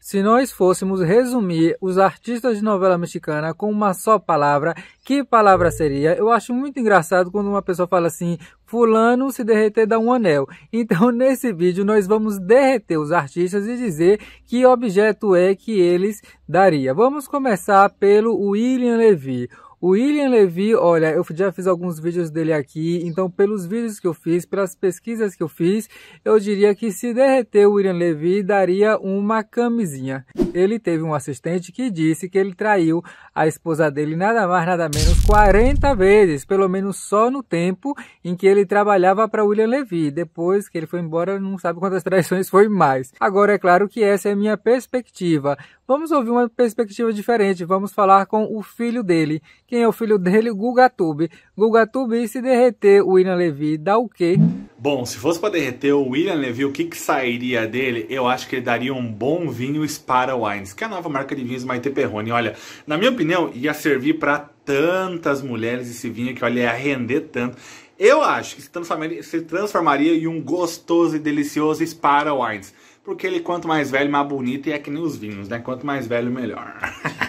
Se nós fôssemos resumir os artistas de novela mexicana com uma só palavra, que palavra seria? Eu acho muito engraçado quando uma pessoa fala assim, fulano se derreter dá um anel. Então nesse vídeo nós vamos derreter os artistas e dizer que objeto é que eles daria. Vamos começar pelo William Levy. O William Levy, olha, eu já fiz alguns vídeos dele aqui, então pelos vídeos que eu fiz, pelas pesquisas que eu fiz, eu diria que se derreter o William Levy, daria uma camisinha. Ele teve um assistente que disse que ele traiu a esposa dele nada mais nada menos 40 vezes, pelo menos só no tempo em que ele trabalhava para William Levy. Depois que ele foi embora, não sabe quantas traições foi mais. Agora é claro que essa é a minha perspectiva. Vamos ouvir uma perspectiva diferente, vamos falar com o filho dele, quem é o filho dele? Guga Tube. Guga Tube, e se derreter o William Levy, dá o quê? Bom, se fosse para derreter o William Levy, o que, que sairia dele? Eu acho que ele daria um bom vinho Spara Wines, que é a nova marca de vinhos Maite Perrone. Olha, na minha opinião, ia servir para tantas mulheres esse vinho que, olha, ia render tanto. Eu acho que se transformaria, se transformaria em um gostoso e delicioso Spara Wines. Porque ele, quanto mais velho, mais bonito, e é que nem os vinhos, né? Quanto mais velho, melhor.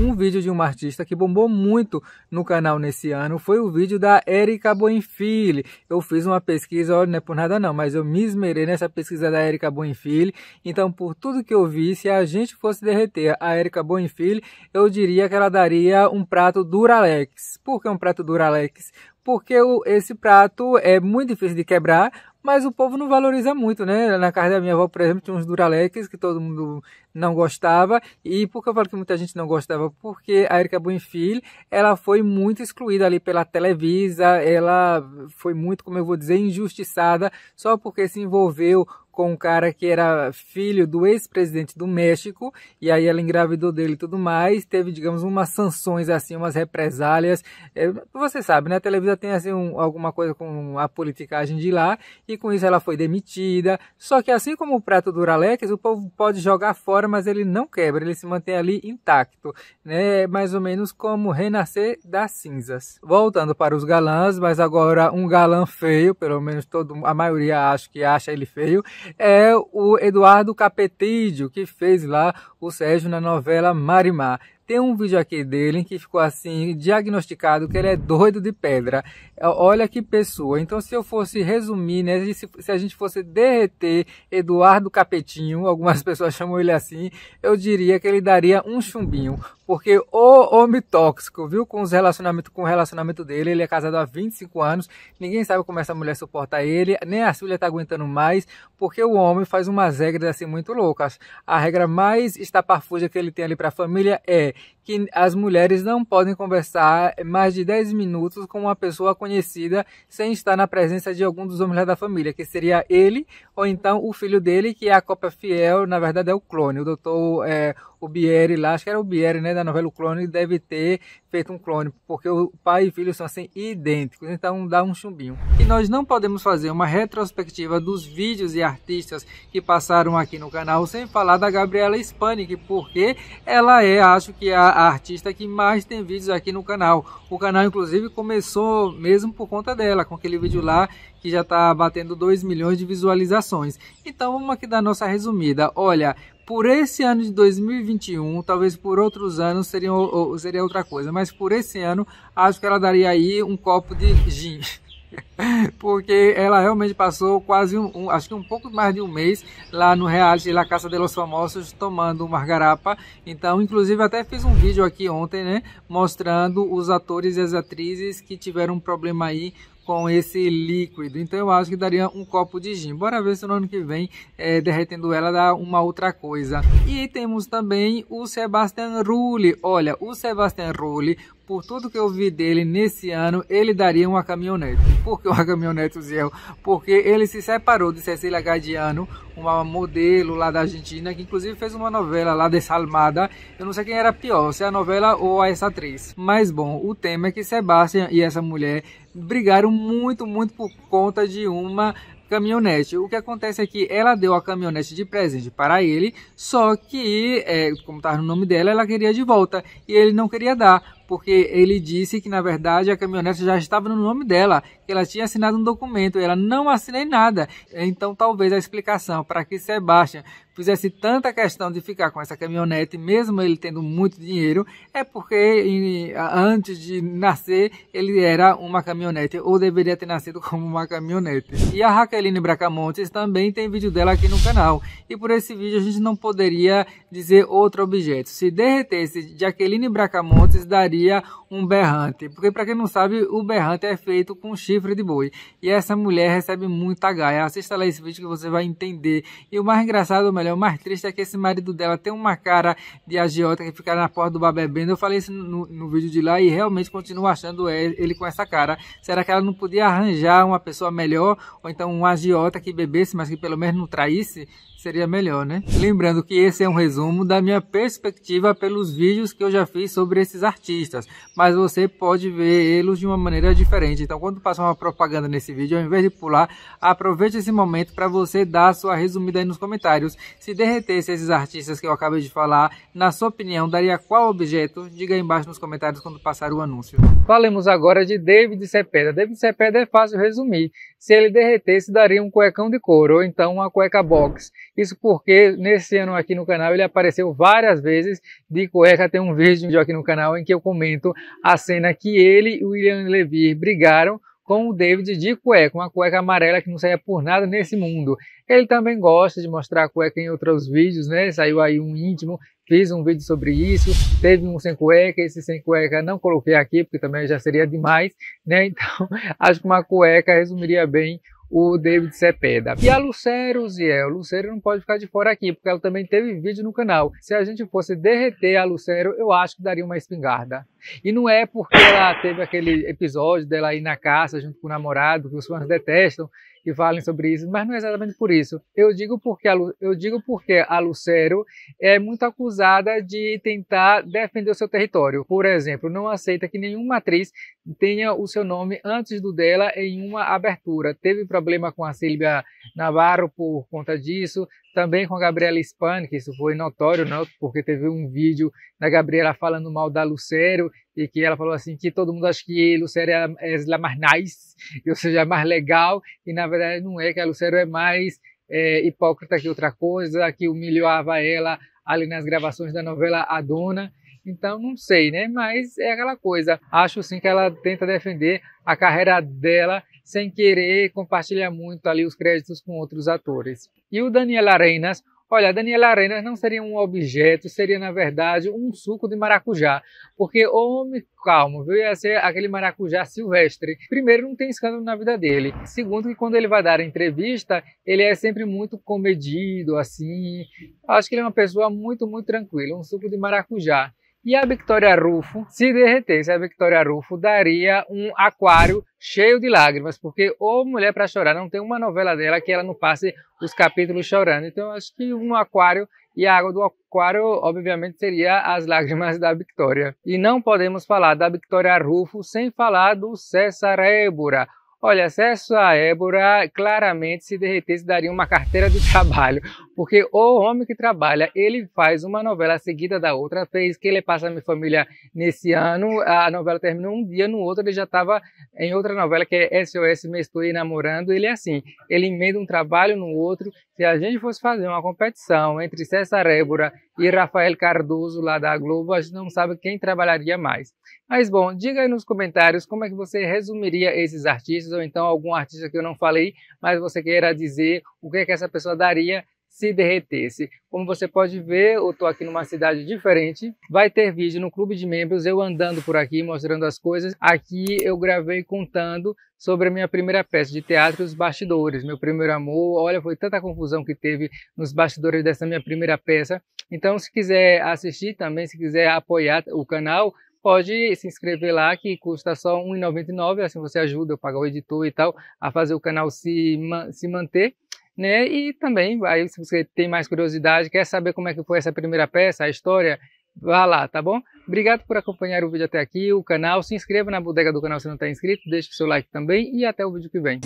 Um vídeo de uma artista que bombou muito no canal nesse ano foi o vídeo da Erika Buenfili. Eu fiz uma pesquisa, olha, não é por nada não, mas eu me esmerei nessa pesquisa da Erika Buenfili. Então, por tudo que eu vi, se a gente fosse derreter a Erika Buenfili, eu diria que ela daria um prato Duralex. Por que um prato Duralex? Porque esse prato é muito difícil de quebrar, mas o povo não valoriza muito, né? Na casa da minha avó, por exemplo, tinha uns Duralex que todo mundo não gostava. E por que eu falo que muita gente não gostava? Porque a Erika Buenfil, ela foi muito excluída ali pela Televisa, ela foi muito, como eu vou dizer, injustiçada só porque se envolveu com um cara que era filho do ex-presidente do México, e aí ela engravidou dele e tudo mais, teve, digamos, umas sanções, assim, umas represálias. É, você sabe, né? A televisão tem, assim, um, alguma coisa com a politicagem de lá, e com isso ela foi demitida. Só que, assim como o prato do Duralex, o povo pode jogar fora, quebra, mas ele não quebra, ele se mantém ali intacto, né? mais ou menos como renascer das cinzas. Voltando para os galãs, mas agora um galã feio, pelo menos todo, a maioria acho que acha ele feio, é o Eduardo Capetídio, que fez lá o Sérgio na novela Marimar. Tem um vídeo aqui dele que ficou assim, diagnosticado que ele é doido de pedra. É, olha que pessoa. Então, se eu fosse resumir, né, se, se a gente fosse derreter Eduardo Capetinho, algumas pessoas chamam ele assim, eu diria que ele daria um chumbinho. Porque o homem tóxico, viu, com, os relacionamento, com o relacionamento dele, ele é casado há 25 anos, ninguém sabe como essa mulher suporta ele, nem a Silvia tá aguentando mais, porque o homem faz umas regras assim muito loucas. A regra mais estapafúrdia que ele tem ali para a família é que as mulheres não podem conversar mais de 10 minutos com uma pessoa conhecida sem estar na presença de algum dos homens da família, que seria ele ou então o filho dele, que é a cópia fiel, na verdade é o clone, o doutor... É, o Bieri lá, acho que era o Bieri, né, da novela O Clone, deve ter feito um clone, porque o pai e filho são assim idênticos, então dá um chumbinho. E nós não podemos fazer uma retrospectiva dos vídeos e artistas que passaram aqui no canal sem falar da Gabriela Spanik, porque ela é, acho que, a, artista que mais tem vídeos aqui no canal. O canal, inclusive, começou mesmo por conta dela, com aquele vídeo lá que já está batendo 2 milhões de visualizações. Então vamos aqui dar nossa resumida. Olha, por esse ano de 2021, talvez por outros anos seria, seria outra coisa, mas por esse ano acho que ela daria aí um copo de gin. Porque ela realmente passou quase um, um, acho que um pouco mais de um mês lá no reality La Caça de los Famosos tomando uma garapa. Então, inclusive, até fiz um vídeo aqui ontem, né? Mostrando os atores e as atrizes que tiveram um problema aí com esse líquido. Então eu acho que daria um copo de gin. Bora ver se no ano que vem, é, derretendo ela, dá uma outra coisa. E temos também o Sebastian Rulli. Olha, o Sebastian Rulli por tudo que eu vi dele nesse ano, ele daria uma caminhonete. Por que uma caminhonete, Ziel? Porque ele se separou de Cecília Gadiano, uma modelo lá da Argentina, que inclusive fez uma novela lá desalmada. Eu não sei quem era pior, se é a novela ou essa atriz. Mas bom, o tema é que Sebastian e essa mulher brigaram muito, muito por conta de uma caminhonete. O que acontece é que ela deu a caminhonete de presente para ele, só que, é, como estava tá no nome dela, ela queria de volta e ele não queria dar porque ele disse que na verdade a caminhonete já estava no nome dela, que ela tinha assinado um documento, ela não assinei nada. Então talvez a explicação para que Sebastian fizesse tanta questão de ficar com essa caminhonete, mesmo ele tendo muito dinheiro, é porque antes de nascer ele era uma caminhonete, ou deveria ter nascido como uma caminhonete. E a Raqueline Bracamontes também tem vídeo dela aqui no canal, e por esse vídeo a gente não poderia dizer outro objeto. Se derretesse Jaqueline Bracamontes, daria seria um berrante. Porque, para quem não sabe, o berrante é feito com chifre de boi. E essa mulher recebe muita gaia. Assista lá esse vídeo que você vai entender. E o mais engraçado, ou melhor, o mais triste é que esse marido dela tem uma cara de agiota que fica na porta do bar bebendo. Eu falei isso no, no vídeo de lá e realmente continuo achando é, ele com essa cara. Será que ela não podia arranjar uma pessoa melhor? Ou então um agiota que bebesse, mas que pelo menos não traísse? Seria melhor, né? Lembrando que esse é um resumo da minha perspectiva pelos vídeos que eu já fiz sobre esses artistas artistas, mas você pode vê-los de uma maneira diferente. Então, quando passar uma propaganda nesse vídeo, ao invés de pular, aproveite esse momento para você dar sua resumida aí nos comentários. Se derretesse esses artistas que eu acabei de falar, na sua opinião, daria qual objeto? Diga aí embaixo nos comentários quando passar o anúncio. Falemos agora de David Cepeda. David Cepeda é fácil resumir. Se ele derretesse, daria um cuecão de couro, ou então uma cueca box. Isso porque nesse ano aqui no canal ele apareceu várias vezes de cueca. Tem um vídeo aqui no canal em que eu comento momento a cena que ele e o William Levy brigaram com o David de cueca, uma cueca amarela que não saia por nada nesse mundo. Ele também gosta de mostrar a cueca em outros vídeos, né? Saiu aí um íntimo, fiz um vídeo sobre isso, teve um sem cueca, esse sem cueca não coloquei aqui porque também já seria demais, né? Então, acho que uma cueca resumiria bem o David Cepeda. E a Lucero Ziel. Lucero não pode ficar de fora aqui, porque ela também teve vídeo no canal. Se a gente fosse derreter a Lucero, eu acho que daria uma espingarda. E não é porque ela teve aquele episódio dela ir na caça junto com o namorado, que os fãs detestam, que falem sobre isso, mas não é exatamente por isso. Eu digo porque a, eu digo porque a Lucero é muito acusada de tentar defender o seu território. Por exemplo, não aceita que nenhuma atriz tenha o seu nome antes do dela em uma abertura. Teve problema com a Silvia Navarro por conta disso, também com a Gabriela Spani, que isso foi notório, não, né? porque teve um vídeo da Gabriela falando mal da Lucero e que ela falou assim que todo mundo acha que Lucero é, é a mais nice, ou seja, é mais legal, e na verdade não é, que a Lucero é mais é, hipócrita que outra coisa, que humilhava ela ali nas gravações da novela A Dona. Então, não sei, né? Mas é aquela coisa. Acho sim que ela tenta defender a carreira dela sem querer, compartilha muito ali os créditos com outros atores. E o Daniel Arenas, olha, Daniel Arenas não seria um objeto, seria na verdade um suco de maracujá, porque homem calmo, viu? Ia ser aquele maracujá silvestre. Primeiro, não tem escândalo na vida dele. Segundo, que quando ele vai dar entrevista, ele é sempre muito comedido, assim. Acho que ele é uma pessoa muito, muito tranquila, um suco de maracujá. E a Victoria Rufo, se derretesse, a Victoria Rufo daria um aquário cheio de lágrimas, porque ou Mulher para Chorar não tem uma novela dela que ela não passe os capítulos chorando. Então, acho que um aquário e a água do aquário, obviamente, seria as lágrimas da Victoria. E não podemos falar da Victoria Rufo sem falar do César Ébora. Olha, César Ébora claramente se derretesse daria uma carteira de trabalho, porque o homem que trabalha, ele faz uma novela seguida da outra, fez que ele passa a minha família nesse ano, a novela terminou um dia, no outro ele já estava em outra novela que é SOS Me Estou Namorando. Ele é assim, ele emenda um trabalho no outro. Se a gente fosse fazer uma competição entre César Ébora e Rafael Cardoso lá da Globo, a gente não sabe quem trabalharia mais. Mas bom, diga aí nos comentários como é que você resumiria esses artistas ou então algum artista que eu não falei, mas você queira dizer o que é que essa pessoa daria se derretesse. Como você pode ver, eu estou aqui numa cidade diferente. Vai ter vídeo no clube de membros, eu andando por aqui, mostrando as coisas. Aqui eu gravei contando sobre a minha primeira peça de teatro, Os Bastidores, meu primeiro amor. Olha, foi tanta confusão que teve nos bastidores dessa minha primeira peça. Então, se quiser assistir também, se quiser apoiar o canal, pode se inscrever lá que custa só R$ 1,99, assim você ajuda eu pagar o editor e tal a fazer o canal se, se manter né? E também, aí se você tem mais curiosidade, quer saber como é que foi essa primeira peça, a história, vá lá, tá bom? Obrigado por acompanhar o vídeo até aqui, o canal, se inscreva na bodega do canal se não está inscrito, deixe o seu like também e até o vídeo que vem.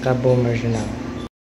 Acabou, marginal.